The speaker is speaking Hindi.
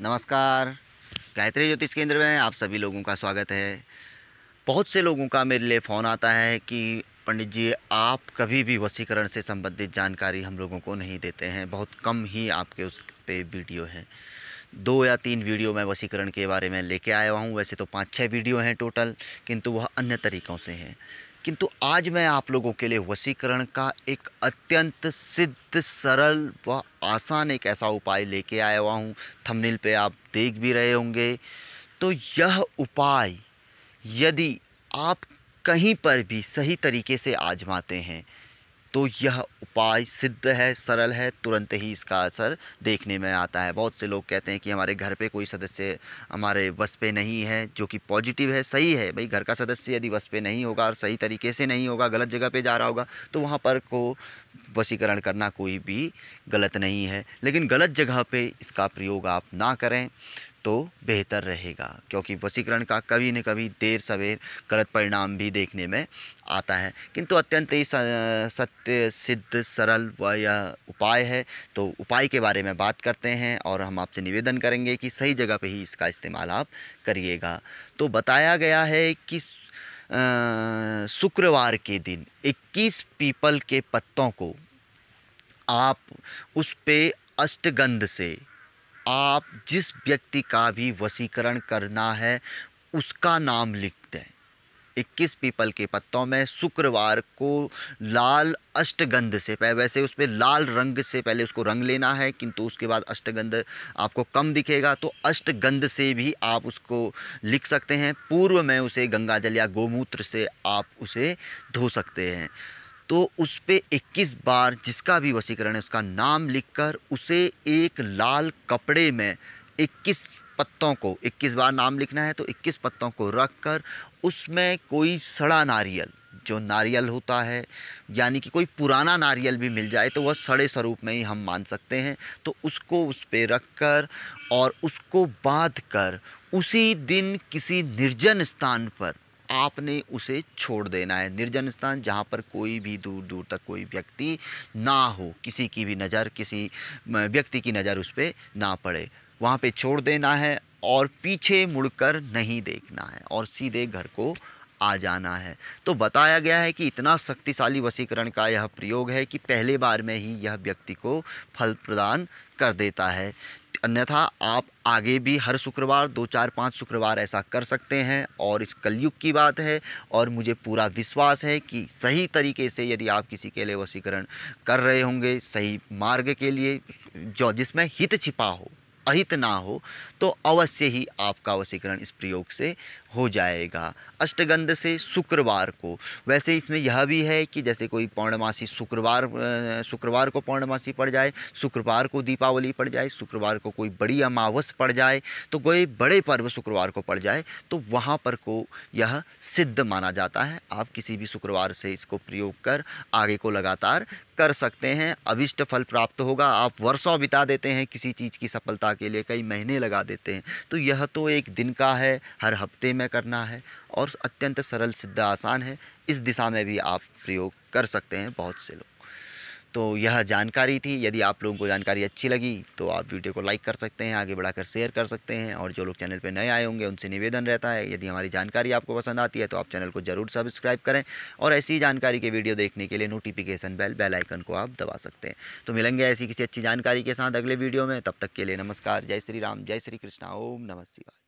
नमस्कार गायत्री ज्योतिष केंद्र में आप सभी लोगों का स्वागत है बहुत से लोगों का मेरे लिए फ़ोन आता है कि पंडित जी आप कभी भी वसीकरण से संबंधित जानकारी हम लोगों को नहीं देते हैं बहुत कम ही आपके उस पर वीडियो हैं दो या तीन वीडियो मैं वसीकरण के बारे में लेके आया हूँ वैसे तो पाँच छः वीडियो हैं टोटल किंतु वह अन्य तरीक़ों से हैं किंतु आज मैं आप लोगों के लिए वसीकरण का एक अत्यंत सिद्ध सरल व आसान एक ऐसा उपाय लेके आया हुआ हूँ थंबनेल पे आप देख भी रहे होंगे तो यह उपाय यदि आप कहीं पर भी सही तरीके से आजमाते हैं तो यह उपाय सिद्ध है सरल है तुरंत ही इसका असर देखने में आता है बहुत से लोग कहते हैं कि हमारे घर पे कोई सदस्य हमारे बस पे नहीं है जो कि पॉजिटिव है सही है भाई घर का सदस्य यदि वस पे नहीं होगा और सही तरीके से नहीं होगा गलत जगह पे जा रहा होगा तो वहाँ पर को वशीकरण करना कोई भी गलत नहीं है लेकिन गलत जगह पर इसका प्रयोग आप ना करें तो बेहतर रहेगा क्योंकि वसीकरण का कभी न कभी देर सवेर गलत परिणाम भी देखने में आता है किंतु अत्यंत ही सत्य सिद्ध सरल व यह उपाय है तो उपाय के बारे में बात करते हैं और हम आपसे निवेदन करेंगे कि सही जगह पे ही इसका इस्तेमाल आप करिएगा तो बताया गया है कि शुक्रवार के दिन 21 पीपल के पत्तों को आप उस पर अष्टगंध से आप जिस व्यक्ति का भी वसीकरण करना है उसका नाम लिख दें इक्कीस पीपल के पत्तों में शुक्रवार को लाल अष्टगंध से पहले वैसे पर लाल रंग से पहले उसको रंग लेना है किंतु उसके बाद अष्टगंध आपको कम दिखेगा तो अष्टगंध से भी आप उसको लिख सकते हैं पूर्व में उसे गंगा जल या गोमूत्र से आप उसे धो सकते हैं तो उस पर इक्कीस बार जिसका भी वशीकरण है उसका नाम लिखकर उसे एक लाल कपड़े में इक्कीस पत्तों को इक्कीस बार नाम लिखना है तो इक्कीस पत्तों को रख कर उसमें कोई सड़ा नारियल जो नारियल होता है यानी कि कोई पुराना नारियल भी मिल जाए तो वह सड़े स्वरूप में ही हम मान सकते हैं तो उसको उस पर रख कर और उसको बांध कर उसी दिन किसी निर्जन स्थान पर आपने उसे छोड़ देना है निर्जन स्थान जहाँ पर कोई भी दूर दूर तक कोई व्यक्ति ना हो किसी की भी नज़र किसी व्यक्ति की नज़र उस पर ना पड़े वहाँ पे छोड़ देना है और पीछे मुड़कर नहीं देखना है और सीधे घर को आ जाना है तो बताया गया है कि इतना शक्तिशाली वसीकरण का यह प्रयोग है कि पहले बार में ही यह व्यक्ति को फल प्रदान कर देता है अन्यथा आप आगे भी हर शुक्रवार दो चार पाँच शुक्रवार ऐसा कर सकते हैं और इस कलयुग की बात है और मुझे पूरा विश्वास है कि सही तरीके से यदि आप किसी के लिए वशीकरण कर रहे होंगे सही मार्ग के लिए जो जिसमें हित छिपा हो अहित ना हो तो अवश्य ही आपका वशीकरण इस प्रयोग से हो जाएगा अष्टगंध से शुक्रवार को वैसे इसमें यह भी है कि जैसे कोई पौर्णमासी शुक्रवार शुक्रवार को पौर्णमासी पड़ जाए शुक्रवार को दीपावली पड़ जाए शुक्रवार को कोई बड़ी अमावस पड़ जाए तो कोई बड़े पर्व शुक्रवार को पड़ जाए तो वहाँ पर को यह सिद्ध माना जाता है आप किसी भी शुक्रवार से इसको प्रयोग कर आगे को लगातार कर सकते हैं अभिष्ट फल प्राप्त होगा आप वर्षों बिता देते हैं किसी चीज़ की सफलता के लिए कई महीने लगा देते हैं तो यह तो एक दिन का है हर हफ्ते में करना है और अत्यंत सरल सिद्ध आसान है इस दिशा में भी आप प्रयोग कर सकते हैं बहुत से लोग तो यह जानकारी थी यदि आप लोगों को जानकारी अच्छी लगी तो आप वीडियो को लाइक कर सकते हैं आगे बढ़ाकर शेयर कर सकते हैं और जो लोग चैनल पर नए आए होंगे उनसे निवेदन रहता है यदि हमारी जानकारी आपको पसंद आती है तो आप चैनल को ज़रूर सब्सक्राइब करें और ऐसी जानकारी के वीडियो देखने के लिए नोटिफिकेशन बेल बेल आइकन को आप दबा सकते हैं तो मिलेंगे ऐसी किसी अच्छी जानकारी के साथ अगले वीडियो में तब तक के लिए नमस्कार जय श्री राम जय श्री कृष्णा ओम नमस्कार शिवाय